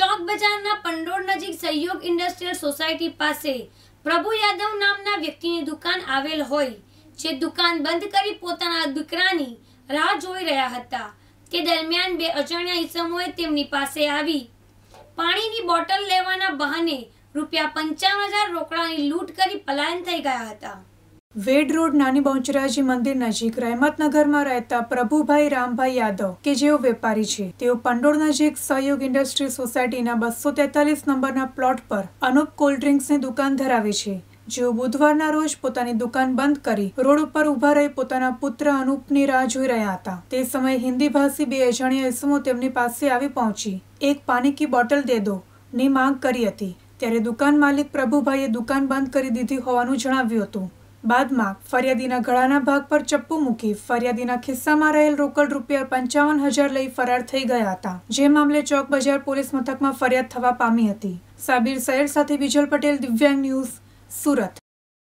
ચોક બજારના પંડોળ નજીક સહયોગ ઇન્ડસ્ટ્રીયલ સોસાયટી પાસે પ્રભુ યાદવ નામના વ્યક્તિની દુકાન આવેલ હોય જે દુકાન બંધ કરી પોતાના દીકરાની રાહ જોઈ રહ્યા હતા તે દરમિયાન બે અજાણ્યા ઇસમોએ તેમની પાસે આવી પાણીની બોટલ લેવાના બહાને રૂપિયા પંચાવન હજાર રોકડાની લૂંટ કરી પલાયન થઈ ગયા હતા વેડ રોડ નાની બહુચરાજી મંદિર નજીક રહેમતનગરમાં રહેતા પ્રભુભાઈ રામભાઈ યાદવ કે જેઓ વેપારી છે તેઓ પંડોળ નજીક સહયોગ ઇન્ડસ્ટ્રી સોસાયટીના બસો તેતાલીસ નંબરના પ્લોટ પર અનુપ કોલ્ડ્રિંક્સની દુકાન ધરાવે છે જેઓ બુધવારના રોજ પોતાની દુકાન બંધ કરી રોડ ઉપર ઊભા રહી પોતાના પુત્ર અનુપની રાહ જોઈ રહ્યા હતા તે સમયે હિન્દી ભાષી બે અજાણ્યા ઇસમો તેમની પાસે આવી પહોંચી એક પાણી કી બોટલ દે દો ની માંગ કરી હતી ત્યારે દુકાન માલિક પ્રભુભાઈએ દુકાન બંધ કરી દીધી હોવાનું જણાવ્યું હતું બાદમાં ફરિયાદીના ગળાના ભાગ પર ચપ્પુ મૂકી ફરિયાદીના ખિસ્સામાં રહેલ રોકડ રૂપિયા પંચાવન હજાર લઈ ફરાર થઈ ગયા હતા જે મામલે ચોક બજાર પોલીસ મથકમાં ફરિયાદ થવા પામી હતી સાબિર સૈયદ સાથે વિજલ પટેલ દિવ્યાંગ ન્યૂઝ સુરત